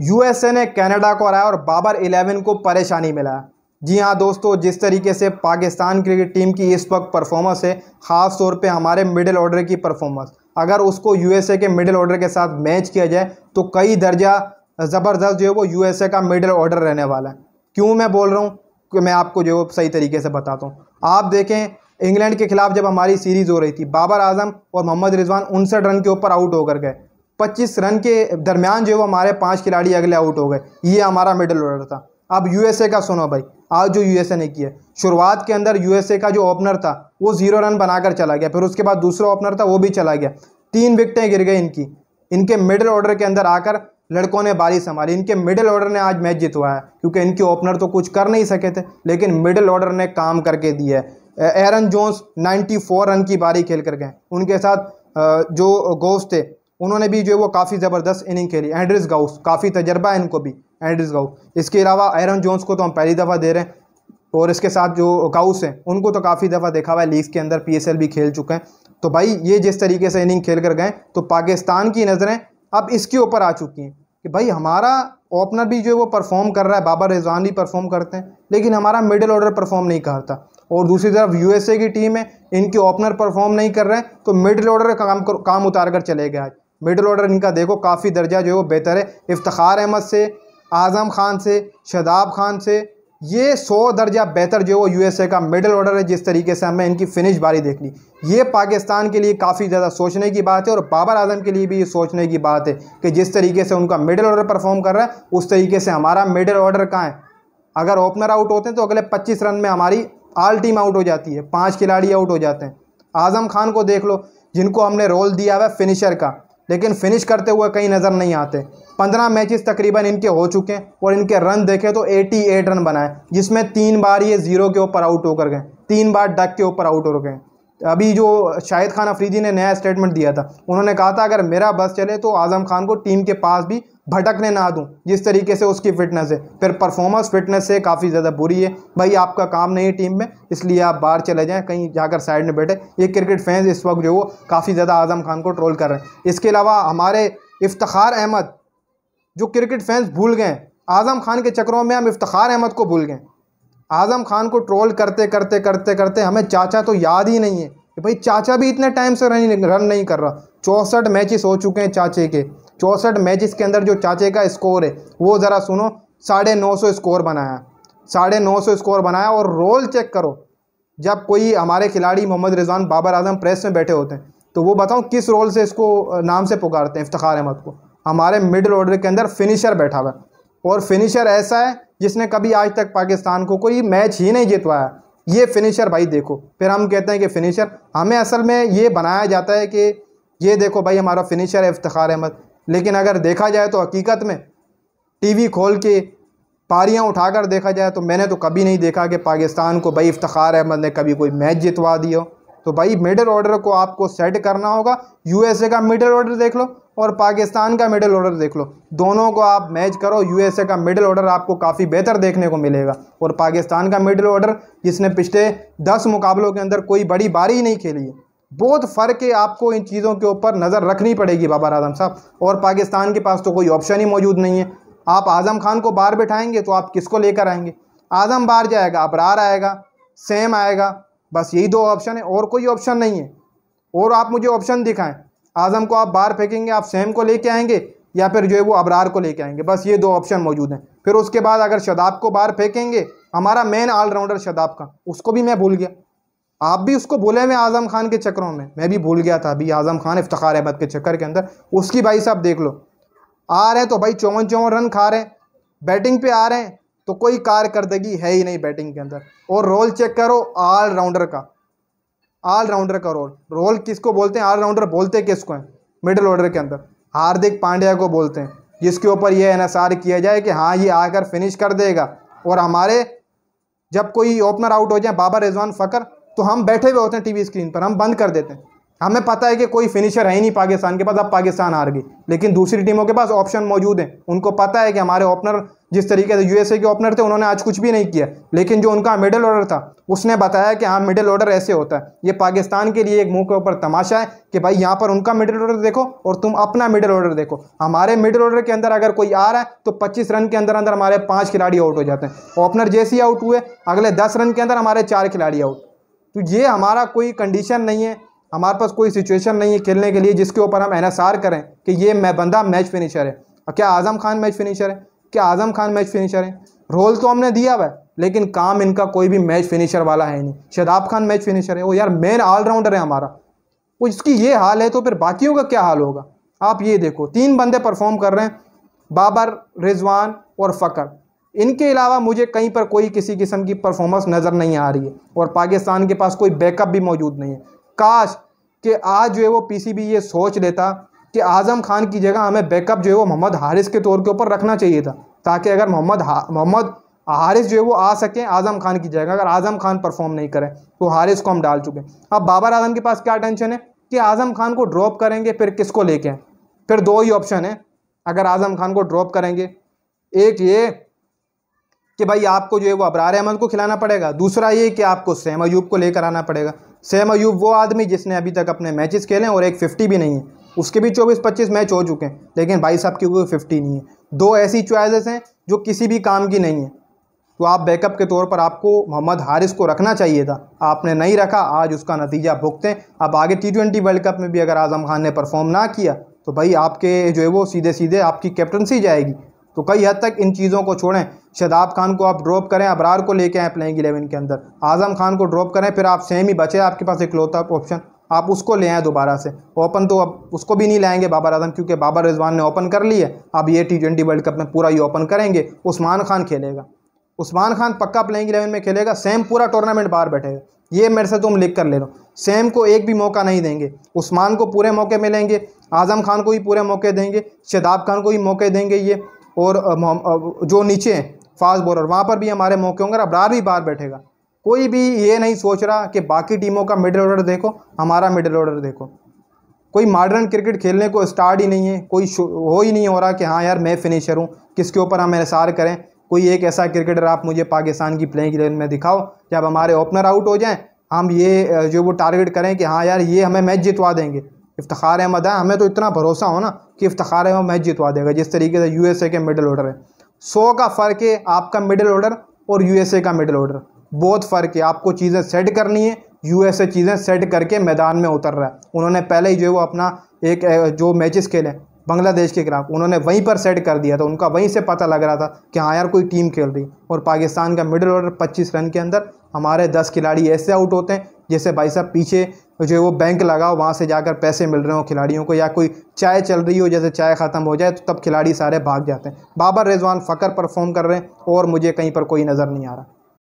USA ने Canada को हराया और बाबर इलेवन को परेशानी मिला जी हाँ दोस्तों जिस तरीके से पाकिस्तान क्रिकेट टीम की इस वक्त परफॉर्मेंस है ख़ास तौर पे हमारे मिडिल ऑर्डर की परफॉर्मेंस अगर उसको यूएसए के मिडिल ऑर्डर के साथ मैच किया जाए तो कई दर्जा ज़बरदस्त जो है वो यूएसए का मिडिल ऑर्डर रहने वाला है क्यों मैं बोल रहा हूँ कि मैं आपको जो सही तरीके से बताता हूँ आप देखें इंग्लैंड के खिलाफ जब हमारी सीरीज़ हो रही थी बाबर आजम और मोहम्मद रिजवान उनसठ रन के ऊपर आउट होकर गए पच्चीस रन के दरमियान जो है वो हमारे पाँच खिलाड़ी अगले आउट हो गए ये हमारा मिडल ऑर्डर था अब यूएसए का सुनो भाई आज जो यूएसए ने किया शुरुआत के अंदर यूएसए का जो ओपनर था वो जीरो रन बनाकर चला गया फिर उसके बाद दूसरा ओपनर था वो भी चला गया तीन विकटें गिर गई इनकी इनके मिडिल ऑर्डर के अंदर आकर लड़कों ने बारी संभाली इनके मिडिल ऑर्डर ने आज मैच जितवाया क्योंकि इनके ओपनर तो कुछ कर नहीं सके थे लेकिन मिडिल ऑर्डर ने काम करके दिया है एरन जोन्स नाइन्टी रन की बारी खेल कर गए उनके साथ जो गोस थे उन्होंने भी जो है वो काफ़ी ज़बरदस्त इनिंग खेली एंड्रिस गाउस काफ़ी तजर्बा है इनको भी एंड्रिस गाउस इसके अलावा एरन जोन्स को तो हम पहली दफ़ा दे रहे हैं और इसके साथ जो गाउस हैं उनको तो काफ़ी दफ़ा देखा हुआ है लीग के अंदर पी भी खेल चुके हैं तो भाई ये जिस तरीके से इनिंग खेल कर गए तो पाकिस्तान की नज़रें अब इसके ऊपर आ चुकी हैं कि भाई हमारा ओपनर भी जो है वो परफॉर्म कर रहा है बाबर रिजवान भी परफॉर्म करते हैं लेकिन हमारा मिडिल ऑर्डर परफॉर्म नहीं करता और दूसरी तरफ यूएसए की टीम है इनके ओपनर परफॉर्म नहीं कर रहे हैं तो मिडिल ऑर्डर काम काम उतार कर चले गए आज मिडल ऑर्डर इनका देखो काफ़ी दर्जा जो है वो बेहतर है इफ्तार अहमद से आज़म खान से शदाब खान से ये सौ दर्जा बेहतर जो है वो यू का मिडल ऑर्डर है जिस तरीके से हमें इनकी फिनिश बारी देख ली ये पाकिस्तान के लिए काफ़ी ज़्यादा सोचने की बात है और बाबर आजम के लिए भी ये सोचने की बात है कि जिस तरीके से उनका मिडल ऑर्डर परफॉर्म कर रहा है उस तरीके से हमारा मिडल ऑर्डर कहाँ है अगर ओपनर आउट होते हैं तो अगले पच्चीस रन में हमारी आल टीम आउट हो जाती है पाँच खिलाड़ी आउट हो जाते हैं आज़म खान को देख लो जिनको हमने रोल दिया हुआ फिनिशर का लेकिन फिनिश करते हुए कहीं नज़र नहीं आते पंद्रह मैचेस तकरीबन इनके हो चुके हैं और इनके रन देखें तो 88 रन बनाए जिसमें तीन बार ये ज़ीरो के ऊपर आउट होकर गए तीन बार डक के ऊपर आउट हो गए अभी जो शाहिद खान अफरीदी ने नया स्टेटमेंट दिया था उन्होंने कहा था अगर मेरा बस चले तो आज़म खान को टीम के पास भी भटकने ना दूं जिस तरीके से उसकी फिटनेस है फिर परफॉर्मेंस फिटनेस से काफ़ी ज़्यादा बुरी है भाई आपका काम नहीं टीम में इसलिए आप बाहर चले जाएँ कहीं जाकर साइड में बैठे ये क्रिकेट फैंस इस वक्त जो वो काफ़ी ज़्यादा आज़म खान को ट्रोल कर रहे हैं इसके अलावा हमारे इफ्तार अहमद जो क्रिकेट फैंस भूल गए आज़म खान के चक्रों में हम इफ्तार अहमद को भूल गए आज़म खान को ट्रोल करते करते करते करते हमें चाचा तो याद ही नहीं है भाई चाचा भी इतने टाइम से रन रन नहीं कर रहा चौंसठ मैचेस हो चुके हैं चाचे के चौंसठ मैच के अंदर जो चाचे का स्कोर है वो ज़रा सुनो साढ़े नौ सौ स्कोर बनाया साढ़े नौ सौ स्कोर बनाया और रोल चेक करो जब कोई हमारे खिलाड़ी मोहम्मद रिजवान बाबर आजम प्रेस में बैठे होते हैं तो वो बताओ किस रोल से इसको नाम से पुकारते हैं इफ्तार अहमद को हमारे मिडल ऑर्डर के अंदर फिनिशर बैठा हुआ और फिनिशर ऐसा है जिसने कभी आज तक पाकिस्तान को कोई मैच ही नहीं जितवाया ये फिनिशर भाई देखो फिर हम कहते हैं कि फिनिशर हमें असल में ये बनाया जाता है कि ये देखो भाई हमारा फिनिशर है इफ्तार अहमद लेकिन अगर देखा जाए तो हकीकत में टीवी खोल के पारियाँ उठाकर देखा जाए तो मैंने तो कभी नहीं देखा कि पाकिस्तान को भाई इफ्तार अहमद ने कभी कोई मैच जितवा दिया तो भाई मिडल ऑर्डर को आपको सेट करना होगा यूएसए का मिडल ऑर्डर देख लो और पाकिस्तान का मिडल ऑर्डर देख लो दोनों को आप मैच करो यूएसए का मिडल ऑर्डर आपको काफ़ी बेहतर देखने को मिलेगा और पाकिस्तान का मिडल ऑर्डर जिसने पिछले दस मुकाबलों के अंदर कोई बड़ी बारी ही नहीं खेली है बहुत फ़र्क है आपको इन चीज़ों के ऊपर नज़र रखनी पड़ेगी बाबर आजम साहब और पाकिस्तान के पास तो कोई ऑप्शन ही मौजूद नहीं है आप आज़म खान को बाहर बैठाएंगे तो आप किसको लेकर आएंगे आज़म बाहर जाएगा अबरार आएगा सेम आएगा बस यही दो ऑप्शन है और कोई ऑप्शन नहीं है और आप मुझे ऑप्शन दिखाएं आज़म को आप बाहर फेंकेंगे आप सेम को लेके आएंगे या फिर जो है वो अबरार को लेके आएंगे बस ये दो ऑप्शन मौजूद हैं फिर उसके बाद अगर शदाब को बाहर फेंकेंगे हमारा मेन ऑलराउंडर शदाब का उसको भी मैं भूल गया आप भी उसको बोले हुए आज़म खान के चक्करों में मैं भी भूल गया था अभी आज़म खान इफ्तार अहमद के चक्कर के अंदर उसकी भाई साहब देख लो आ रहे तो भाई चौवन चौवन रन खा रहे हैं बैटिंग पे आ रहे हैं तो कोई कारकर्दगी है ही नहीं बैटिंग के अंदर और रोल चेक करो ऑलराउंडर का ऑलराउंडर का रोल रोल किसको बोलते हैं ऑलराउंडर बोलते किसको हैं मिडिल ऑर्डर के अंदर हार्दिक पांड्या को बोलते हैं जिसके ऊपर ये इसार किया जाए कि हाँ ये आकर फिनिश कर देगा और हमारे जब कोई ओपनर आउट हो जाए बाबर रिजवान फ़कर तो हम बैठे हुए होते हैं टीवी स्क्रीन पर हम बंद कर देते हैं हमें पता है कि कोई फिनिशर है ही नहीं पाकिस्तान के पास अब पाकिस्तान हार गई लेकिन दूसरी टीमों के पास ऑप्शन मौजूद हैं उनको पता है कि हमारे ओपनर जिस तरीके से यूएसए के ओपनर थे उन्होंने आज कुछ भी नहीं किया लेकिन जो उनका मिडिल ऑर्डर था उसने बताया कि हाँ मिडिल ऑर्डर ऐसे होता है ये पाकिस्तान के लिए एक मुँह के ऊपर तमाशा है कि भाई यहाँ पर उनका मिडिल ऑर्डर देखो और तुम अपना मिडिल ऑर्डर देखो हमारे मिडिल ऑर्डर के अंदर अगर कोई आ रहा है तो पच्चीस रन के अंदर अंदर हमारे पाँच खिलाड़ी आउट हो जाते हैं ओपनर जैसे ही आउट हुए अगले दस रन के अंदर हमारे चार खिलाड़ी आउट तो ये हमारा कोई कंडीशन नहीं है हमारे पास कोई सिचुएशन नहीं है खेलने के लिए जिसके ऊपर हम एन करें कि ये मैं बंदा मैच फिनिशर है और क्या आज़म खान मैच फिनिशर है क्या आज़म खान मैच फिनिशर है रोल तो हमने दिया हुआ है लेकिन काम इनका कोई भी मैच फिनिशर वाला है नहीं शदाब खान मैच फिनिशर है वो यार मेन ऑलराउंडर है हमारा वो तो इसकी ये हाल है तो फिर बाकियों का क्या हाल होगा आप ये देखो तीन बंदे परफॉर्म कर रहे हैं बाबर रिजवान और फ़कर इनके अलावा मुझे कहीं पर कोई किसी किस्म की परफॉर्मेंस नज़र नहीं आ रही है और पाकिस्तान के पास कोई बैकअप भी मौजूद नहीं है काश कि आज जो है वो पीसीबी ये सोच लेता कि आज़म खान की जगह हमें बैकअप जो है वो मोहम्मद हारिस के तौर के ऊपर रखना चाहिए था ताकि अगर मोहम्मद मोहम्मद हारिस जो है वो आ सकें आज़म खान की जगह अगर आज़म खान परफॉर्म नहीं करें तो हारिस को हम डाल चुके अब बाबर आजम के पास क्या टेंशन है कि आज़म खान को ड्रॉप करेंगे फिर किस लेके फिर दो ही ऑप्शन है अगर आज़म खान को ड्रॉप करेंगे एक ये कि भाई आपको जो है वो अबरार अहमद को खिलाना पड़ेगा दूसरा ये कि आपको सैम अयूब को लेकर आना पड़ेगा सैम अयूब वो आदमी जिसने अभी तक अपने मैचेस खेले हैं और एक फिफ्टी भी नहीं है उसके भी चौबीस पच्चीस मैच हो चुके हैं लेकिन भाई साहब की कोई फिफ्टी नहीं है दो ऐसी चॉइसेस हैं जो किसी भी काम की नहीं है तो आप बैकअप के तौर पर आपको मोहम्मद हारिस को रखना चाहिए था आपने नहीं रखा आज उसका नतीजा भुगतें अब आगे टी ट्वेंटी वर्ल्ड कप में भी अगर आज़म खान ने परफॉर्म ना किया तो भाई आपके जो है वो सीधे सीधे आपकी कैप्टनसी जाएगी तो कई हद तक इन चीज़ों को छोड़ें शदाब खान को आप ड्रॉप करें अबरार को लेके आएँ प्लेइंग इलेवन के अंदर आज़म खान को ड्रॉप करें फिर आप सेम ही बचे आपके पास एक इकलौता ऑप्शन आप उसको ले आएँ दोबारा से ओपन तो अब उसको भी नहीं लाएंगे बाबर आजम क्योंकि बाबर रिजवान ने ओपन कर लिया अब ये टी ट्वेंटी वर्ल्ड कप में पूरा ही ओपन करेंगे उस्मान खान खेलेगा उस्मान खान पक्का प्लेइंग इलेवन में खेलेगा सेम पूरा टूर्नामेंट बाहर बैठेगा ये मेरे से तुम लिख कर ले लो सेम को एक भी मौका नहीं देंगे उस्मान को पूरे मौके मिलेंगे आज़म खान को भी पूरे मौके देंगे शदाब खान को भी मौके देंगे ये और जो नीचे फास्ट बॉलर वहाँ पर भी हमारे मौके होंगे अबरार भी बाहर बैठेगा कोई भी ये नहीं सोच रहा कि बाकी टीमों का मिडिल ऑर्डर देखो हमारा मिडिल ऑर्डर देखो कोई मॉडर्न क्रिकेट खेलने को स्टार्ट ही नहीं है कोई हो ही नहीं हो रहा कि हाँ यार मैं फिनिशर हूँ किसके ऊपर हम एहसार करें कोई एक ऐसा क्रिकेटर आप मुझे पाकिस्तान की प्लेइंग इलेवन में दिखाओ जब हमारे ओपनर आउट हो जाएं हम ये जो वो टारगेट करें कि हाँ यार ये हमें मैच जितवा देंगे इफ्तार अहमद है हमें तो इतना भरोसा हो ना कि इफ्तार अहमद मैच जितवा देगा जिस तरीके से ए के मिडल ऑर्डर है सौ का फ़र्क है आपका मिडल ऑर्डर और ए का मिडल ऑर्डर बहुत फ़र्क है आपको चीज़ें सेट करनी है ए चीज़ें सेट करके मैदान में उतर रहा है उन्होंने पहले ही जो है वो अपना एक जो मैचेस खेले बांग्लादेश के खिलाफ उन्होंने वहीं पर सेट कर दिया था उनका वहीं से पता लग रहा था कि हाँ यार कोई टीम खेल रही और पाकिस्तान का मिडल ऑर्डर 25 रन के अंदर हमारे 10 खिलाड़ी ऐसे आउट होते हैं जैसे भाई साहब पीछे जो है वो बैंक लगाओ वहाँ से जाकर पैसे मिल रहे हो खिलाड़ियों को या कोई चाय चल रही हो जैसे चाय ख़त्म हो जाए तो तब खिलाड़ी सारे भाग जाते हैं बाबर रिजवान फ़कर परफॉर्म कर रहे हैं और मुझे कहीं पर कोई नज़र नहीं आ रहा